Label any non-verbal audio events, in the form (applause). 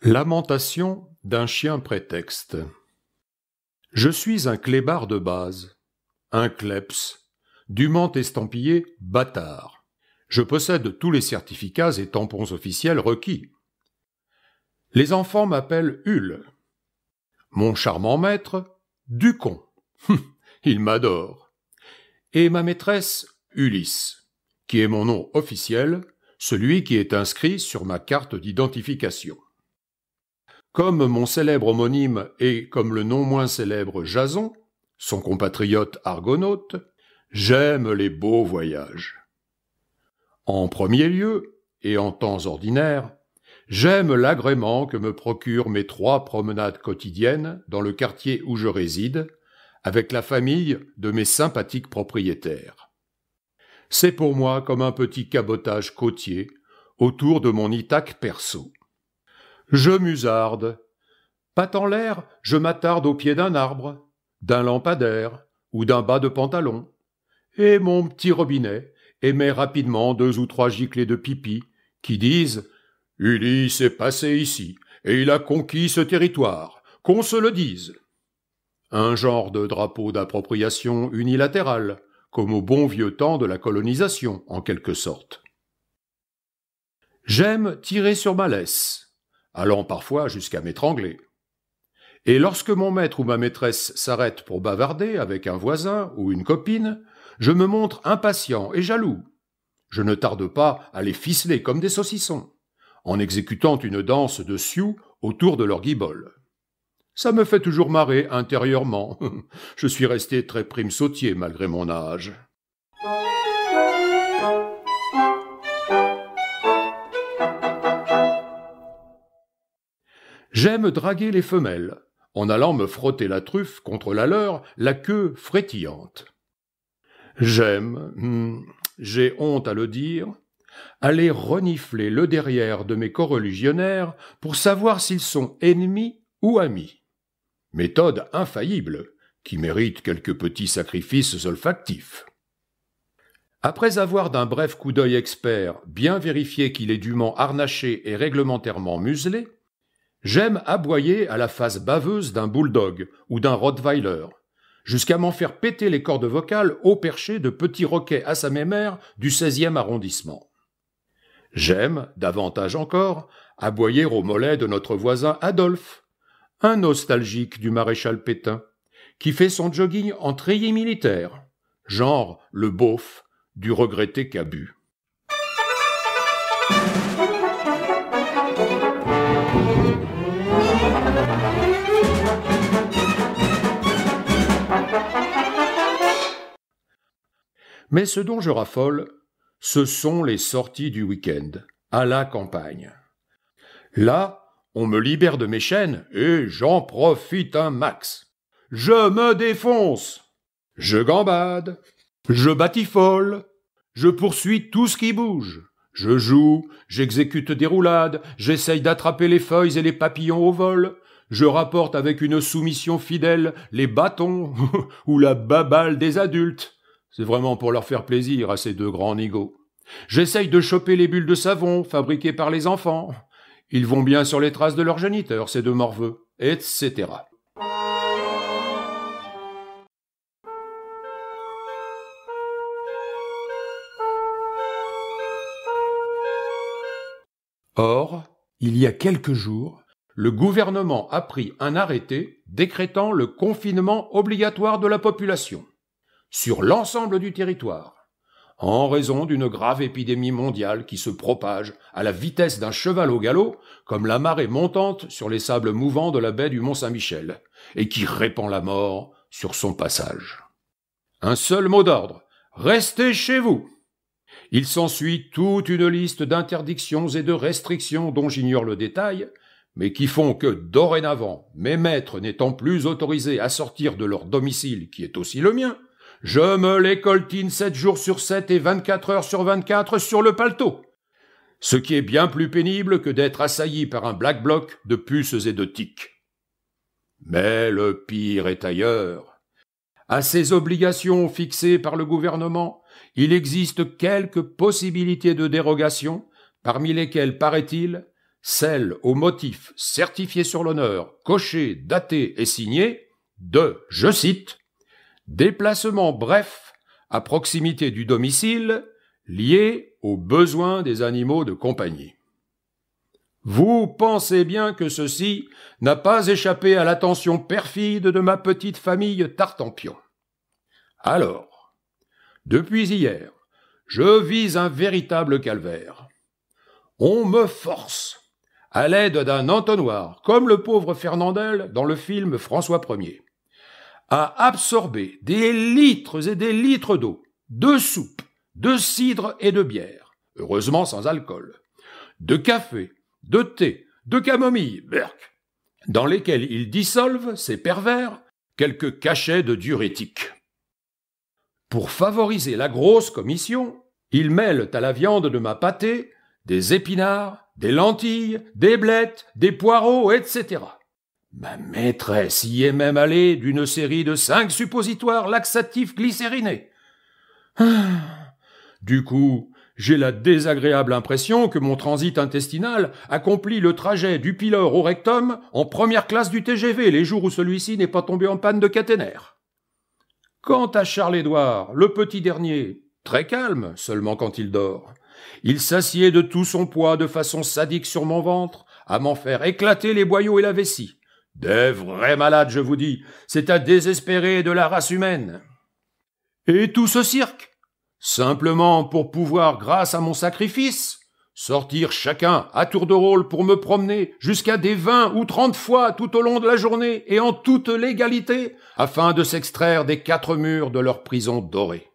Lamentation d'un chien prétexte. Je suis un clébard de base, un kleps, dûment estampillé bâtard. Je possède tous les certificats et tampons officiels requis. Les enfants m'appellent Hul. Mon charmant maître, Ducon. (laughs) il m'adore. Et ma maîtresse, Ulysse, qui est mon nom officiel, celui qui est inscrit sur ma carte d'identification. Comme mon célèbre homonyme et comme le non moins célèbre Jason, son compatriote argonaute, j'aime les beaux voyages. En premier lieu, et en temps ordinaire, j'aime l'agrément que me procurent mes trois promenades quotidiennes dans le quartier où je réside, avec la famille de mes sympathiques propriétaires. C'est pour moi comme un petit cabotage côtier autour de mon itaque perso. Je musarde. Pas en l'air, je m'attarde au pied d'un arbre, d'un lampadaire ou d'un bas de pantalon. Et mon petit robinet émet rapidement deux ou trois giclées de pipi qui disent Ulysse est passé ici et il a conquis ce territoire, qu'on se le dise un genre de drapeau d'appropriation unilatérale, comme au bon vieux temps de la colonisation, en quelque sorte. J'aime tirer sur ma laisse, allant parfois jusqu'à m'étrangler. Et lorsque mon maître ou ma maîtresse s'arrête pour bavarder avec un voisin ou une copine, je me montre impatient et jaloux. Je ne tarde pas à les ficeler comme des saucissons, en exécutant une danse de sioux autour de leur guibole. Ça me fait toujours marrer intérieurement. (laughs) Je suis resté très prime sautier malgré mon âge. J'aime draguer les femelles, en allant me frotter la truffe contre la leur, la queue frétillante. J'aime, hmm, j'ai honte à le dire, aller renifler le derrière de mes coreligionnaires pour savoir s'ils sont ennemis ou amis méthode infaillible qui mérite quelques petits sacrifices olfactifs. Après avoir d'un bref coup d'œil expert bien vérifié qu'il est dûment harnaché et réglementairement muselé, j'aime aboyer à la face baveuse d'un bulldog ou d'un rottweiler, jusqu'à m'en faire péter les cordes vocales au perché de petits roquets à sa mémère du 16e arrondissement. J'aime, davantage encore, aboyer au mollet de notre voisin Adolphe, un nostalgique du maréchal Pétain, qui fait son jogging en treillis militaire, genre le beauf du regretté Cabu. Mais ce dont je raffole, ce sont les sorties du week-end, à la campagne. Là, on me libère de mes chaînes et j'en profite un max. Je me défonce. Je gambade. Je batifole. Je poursuis tout ce qui bouge. Je joue, j'exécute des roulades, j'essaye d'attraper les feuilles et les papillons au vol. Je rapporte avec une soumission fidèle les bâtons (laughs) ou la babale des adultes. C'est vraiment pour leur faire plaisir à ces deux grands nigos. J'essaye de choper les bulles de savon fabriquées par les enfants. Ils vont bien sur les traces de leurs géniteurs, ces deux morveux, etc. Or, il y a quelques jours, le gouvernement a pris un arrêté décrétant le confinement obligatoire de la population sur l'ensemble du territoire en raison d'une grave épidémie mondiale qui se propage à la vitesse d'un cheval au galop, comme la marée montante sur les sables mouvants de la baie du Mont-Saint-Michel, et qui répand la mort sur son passage. Un seul mot d'ordre, restez chez vous. Il s'ensuit toute une liste d'interdictions et de restrictions dont j'ignore le détail, mais qui font que, dorénavant, mes maîtres n'étant plus autorisés à sortir de leur domicile qui est aussi le mien, je me les coltine sept jours sur sept et vingt-quatre heures sur vingt-quatre sur le paletot. Ce qui est bien plus pénible que d'être assailli par un black bloc de puces et de tiques. Mais le pire est ailleurs. À ces obligations fixées par le gouvernement, il existe quelques possibilités de dérogation, parmi lesquelles, paraît-il, celle au motif certifié sur l'honneur, coché, daté et signé de, je cite, Déplacement bref, à proximité du domicile, lié aux besoins des animaux de compagnie. Vous pensez bien que ceci n'a pas échappé à l'attention perfide de ma petite famille Tartampion. Alors, depuis hier, je vis un véritable calvaire. On me force, à l'aide d'un entonnoir, comme le pauvre Fernandel dans le film François 1er. À absorber des litres et des litres d'eau, de soupe, de cidre et de bière, heureusement sans alcool, de café, de thé, de camomille, berk, dans lesquels ils dissolvent, ces pervers, quelques cachets de diurétique. Pour favoriser la grosse commission, ils mêlent à la viande de ma pâté des épinards, des lentilles, des blettes, des poireaux, etc. Ma maîtresse y est même allée d'une série de cinq suppositoires laxatifs glycérinés. Ah. Du coup, j'ai la désagréable impression que mon transit intestinal accomplit le trajet du pylore au rectum en première classe du TGV les jours où celui-ci n'est pas tombé en panne de caténaire. Quant à Charles-Édouard, le petit dernier, très calme seulement quand il dort, il s'assied de tout son poids de façon sadique sur mon ventre à m'en faire éclater les boyaux et la vessie. Des vrais malades, je vous dis. C'est à désespérer de la race humaine. Et tout ce cirque Simplement pour pouvoir, grâce à mon sacrifice, sortir chacun à tour de rôle pour me promener jusqu'à des vingt ou trente fois tout au long de la journée et en toute légalité, afin de s'extraire des quatre murs de leur prison dorée.